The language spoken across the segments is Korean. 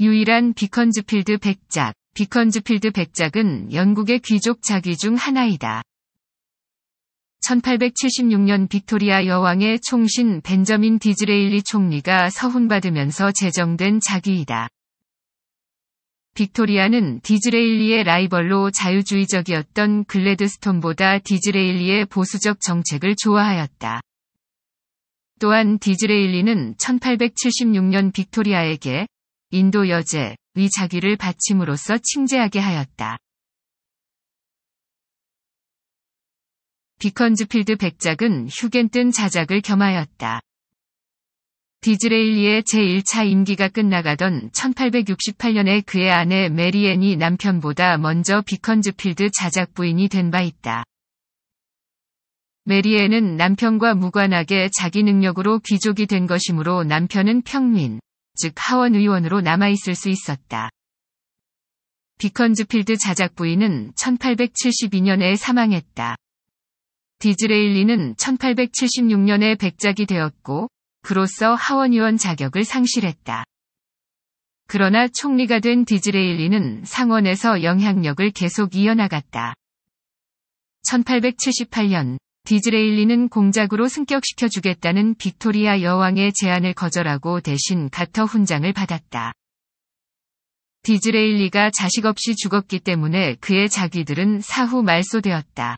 유일한 비컨즈필드 백작, 비컨즈필드 백작은 영국의 귀족 자기 중 하나이다. 1876년 빅토리아 여왕의 총신 벤저민 디즈레일리 총리가 서훈받으면서 제정된 자기이다. 빅토리아는 디즈레일리의 라이벌로 자유주의적이었던 글래드스톤보다 디즈레일리의 보수적 정책을 좋아하였다. 또한 디즈레일리는 1876년 빅토리아에게 인도 여제의 자기를 받침으로써 칭재하게 하였다. 비컨즈필드 백작은 휴겐뜬 자작을 겸하였다. 디즈레일리의 제1차 임기가 끝나가던 1868년에 그의 아내 메리앤이 남편보다 먼저 비컨즈필드 자작 부인이 된 바 있다. 메리앤은 남편과 무관하게 자기 능력으로 귀족이 된 것이므로 남편은 평민, 즉 하원 의원으로 남아있을 수 있었다. 비컨즈필드 자작 부인은 1872년에 사망했다. 디즈레일리는 1876년에 백작이 되었고, 그로서 하원의원 자격을 상실했다. 그러나 총리가 된 디즈레일리는 상원에서 영향력을 계속 이어나갔다. 1878년 디즈레일리는 공작으로 승격시켜주겠다는 빅토리아 여왕의 제안을 거절하고 대신 가터 훈장을 받았다. 디즈레일리가 자식 없이 죽었기 때문에 그의 자기들은 사후 말소되었다.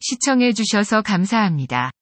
시청해주셔서 감사합니다.